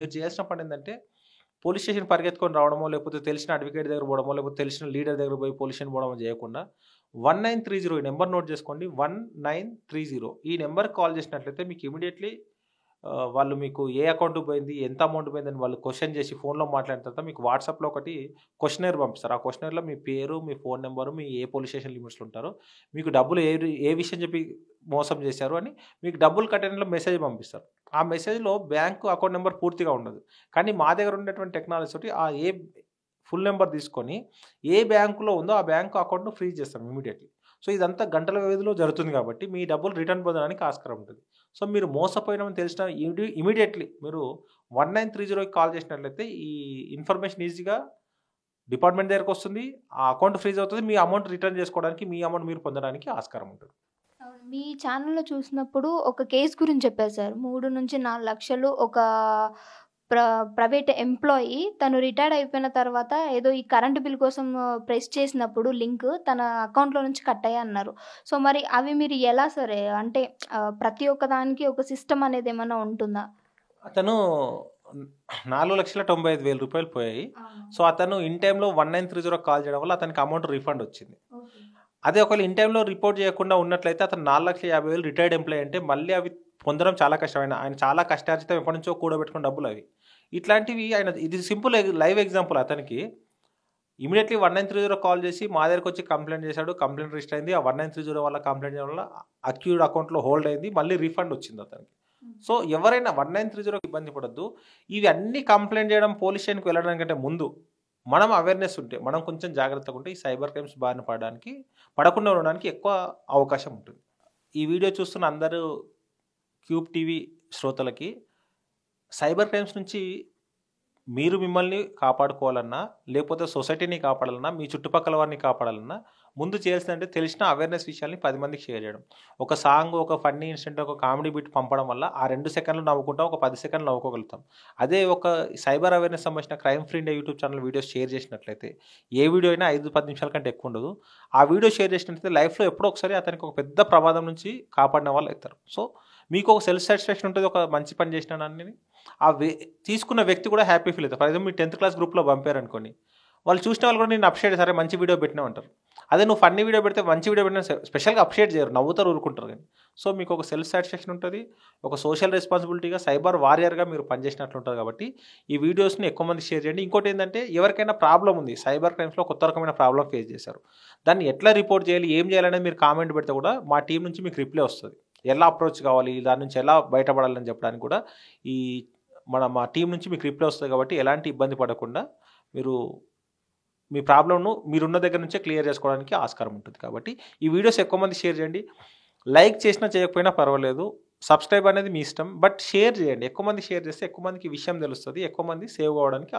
మీరు చేసిన పని ఏంటంటే పోలీస్ స్టేషన్ పరిగెత్తుకొని రావడమో లేకపోతే తెలిసిన అడ్వకేట్ దగ్గర పోవడమో లేకపోతే తెలిసిన లీడర్ దగ్గర పోయి పోలీస్ స్టేషన్ పోవడమో చేయకుండా వన్ నైన్ త్రీ జీరో ఈ నెంబర్ నోట్ చేసుకోండి వన్ నైన్ త్రీ జీరో ఈ నెంబర్కి కాల్ చేసినట్లయితే మీకు ఇమీడియట్లీ వాళ్ళు మీకు ఏ అకౌంట్ పోయింది ఎంత అమౌంట్ పోయిందని వాళ్ళు క్వశ్చన్ చేసి ఫోన్లో మాట్లాడిన తర్వాత మీకు వాట్సాప్లో ఒకటి క్వశ్చనర్ పంపిస్తారు ఆ క్వశ్చనర్లో మీ పేరు మీ ఫోన్ నెంబరు మీ ఏ పోలీస్ స్టేషన్ లిమిట్స్లో ఉంటారు మీకు డబ్బులు ఏ ఏ విషయం చెప్పి మోసం చేశారు అని మీకు డబ్బులు కట్టడంలో మెసేజ్ పంపిస్తారు ఆ మెసేజ్లో బ్యాంకు అకౌంట్ నెంబర్ పూర్తిగా ఉండదు కానీ మా దగ్గర ఉన్నటువంటి టెక్నాలజీ తోటి ఆ ఏ ఫుల్ నెంబర్ తీసుకొని ఏ బ్యాంకులో ఉందో ఆ బ్యాంకు అకౌంట్ను ఫ్రీ చేస్తాం ఇమీడియట్లీ సో ఇదంతా గంటల వ్యవధిలో జరుగుతుంది కాబట్టి మీ డబ్బులు రిటర్న్ పొందడానికి ఆస్కారం ఉంటుంది సో మీరు మోసపోయినామని తెలిసిన ఇమీడియట్లీ మీరు వన్ నైన్ త్రీ జీరోకి కాల్ చేసినట్లయితే ఈ ఇన్ఫర్మేషన్ ఈజీగా డిపార్ట్మెంట్ దగ్గరకు వస్తుంది ఆ అకౌంట్ ఫ్రీజ్ అవుతుంది మీ అమౌంట్ రిటర్న్ చేసుకోవడానికి మీ అమౌంట్ మీరు పొందడానికి ఆస్కారం ఉంటుంది మీ ఛానల్లో చూసినప్పుడు ఒక కేసు గురించి చెప్పారు సార్ మూడు నుంచి నాలుగు లక్షలు ఒక ప్ర ప్రైవేట్ ఎంప్లాయీ తను రిటైర్డ్ అయిపోయిన తర్వాత ఏదో ఈ కరెంటు బిల్ కోసం ప్రెస్ చేసినప్పుడు లింక్ తన అకౌంట్లో నుంచి కట్ అయ్యా అన్నారు సో మరి అవి మీరు ఎలా సరే అంటే ప్రతి ఒక్క దానికి ఒక సిస్టమ్ అనేది ఏమైనా ఉంటుందా అతను నాలుగు లక్షల తొంభై ఐదు వేల రూపాయలు పోయాయి సో అతను ఇన్ టైంలో one nine three zero call చేయడం వల్ల అతనికి అమౌంట్ రీఫండ్ వచ్చింది అదే ఒకవేళ ఇన్ టైంలో రిపోర్ట్ చేయకుండా ఉన్నట్లయితే అతను నాలుగు లక్షల యాభై వేలు రిటైర్డ్ ఎంప్లాయీ అంటే మళ్ళీ అవి పొందడం చాలా కష్టమైన ఆయన చాలా కష్టార్జితం ఎప్పటి నుంచో కూడబెట్టుకున్న డబ్బులు అవి ఇట్లాంటివి ఆయన ఇది సింపుల్ లైవ్ ఎగ్జాంపుల్ అతనికి immediately one nine three zero call చేసి మా దగ్గరకు వచ్చి కంప్లైంట్ చేశాడు కంప్లైంట్ రిజిస్టర్ అయింది ఆ వన్ నైన్ త్రీ జీరో వల్ల కంప్లైంట్ చేయడం వల్ల అక్యూడ్ అకౌంట్లో హోల్డ్ అయింది మళ్ళీ రీఫండ్ వచ్చింది అతనికి సో ఎవరైనా వన్ నైన్ త్రీ జీరోకి ఇబ్బంది పడద్దు ఇవి అన్ని కంప్లైంట్ చేయడం పోలీస్ స్టేషన్కి వెళ్ళడానికంటే ముందు మనం అవేర్నెస్ ఉంటే మనం కొంచెం జాగ్రత్తగా ఉంటే ఈ సైబర్ క్రైమ్స్ బారిన పడడానికి పడకుండా ఉండడానికి ఎక్కువ అవకాశం ఉంటుంది ఈ వీడియో చూస్తున్న అందరూ క్యూబ్ టీవీ శ్రోతలకి సైబర్ క్రైమ్స్ నుంచి మీరు మిమ్మల్ని కాపాడుకోవాలన్నా లేకపోతే సొసైటీని కాపాడాలన్నా మీ చుట్టుపక్కల వారిని కాపాడాలన్నా ముందు చేయాల్సిందంటే తెలిసిన అవేర్నెస్ విషయాల్ని పది మందికి షేర్ చేయడం ఒక సాంగ్ ఒక ఫన్నీ ఇన్సిడెంట్ ఒక కామెడీ బిట్ పంపడం వల్ల ఆ రెండు సెకండ్లు నవ్వుకుంటాం ఒక పది సెకండ్లు నవ్వుకోగలుగుతాం అదే ఒక సైబర్ అవేర్నెస్ సంబంధించిన crime free India YouTube channel videos share చేసినట్లయితే ఏ వీడియో అయినా ఐదు పది నిమిషాల కంటే ఎక్కువ ఉండదు ఆ వీడియో షేర్ చేసినట్లయితే లైఫ్లో ఎప్పుడో ఒకసారి అతనికి ఒక పెద్ద ప్రమాదం నుంచి కాపాడిన వాళ్ళు అవుతారు సో మీకు ఒక సెల్ఫ్ సాటిస్ఫాక్షన్ ఉంటుంది ఒక మంచి పని చేసినాను అని ఆ తీసుకున్న వ్యక్తి కూడా హ్యాపీ ఫీల్ అవుతారు ఫర్ ఎగ్జాంపుల్ మీ టెన్త్ క్లాస్ గ్రూప్లో పంపారనుకోండి వాళ్ళు చూసిన వాళ్ళు కూడా నేను అప్షేట్ సరే మంచి వీడియో పెట్టినావు అంటారు అదే నువ్వు ఫన్నీ వీడియో పెడితే మంచి వీడియో పెట్టినా స్పెషల్గా అప్షేట్ చేయరు నవ్వుతారు ఊరుకుంటారు కానీ సో మీకు ఒక సెల్ఫ్ సాటిస్ఫాక్షన్ ఉంటుంది ఒక సోషల్ రెస్పాన్సిబిలిటీగా సైబర్ వారియర్గా మీరు పనిచేసినట్లు ఉంటుంది కాబట్టి ఈ వీడియోస్ని ఎక్కువ మంది షేర్ చేయండి ఇంకోటి ఏంటంటే ఎవరికైనా ప్రాబ్లం ఉంది సైబర్ క్రైమ్స్లో కొత్త రకమైన ప్రాబ్లం ఫేస్ చేశారు దాన్ని ఎట్లా రిపోర్ట్ చేయాలి ఏం చేయాలనేది మీరు కామెంట్ పెడితే కూడా మా టీం నుంచి మీకు రిప్లై వస్తుంది ఎలా అప్రోచ్ కావాలి దాని నుంచి ఎలా బయటపడాలని చెప్పడానికి కూడా ఈ మన మా టీం నుంచి మీకు రిప్లై వస్తుంది కాబట్టి ఎలాంటి ఇబ్బంది పడకుండా మీరు మీ ప్రాబ్లమ్ను మీరున్న దగ్గర నుంచే క్లియర్ చేసుకోవడానికి ఆస్కారం ఉంటుంది కాబట్టి ఈ వీడియోస్ ఎక్కువ మంది షేర్ చేయండి లైక్ చేసినా చేయకపోయినా పర్వాలేదు సబ్స్క్రైబ్ అనేది మీ ఇష్టం బట్ షేర్ చేయండి ఎక్కువ మంది షేర్ చేస్తే ఎక్కువ మందికి విషయం తెలుస్తుంది ఎక్కువ మంది సేవ్ అవ్వడానికి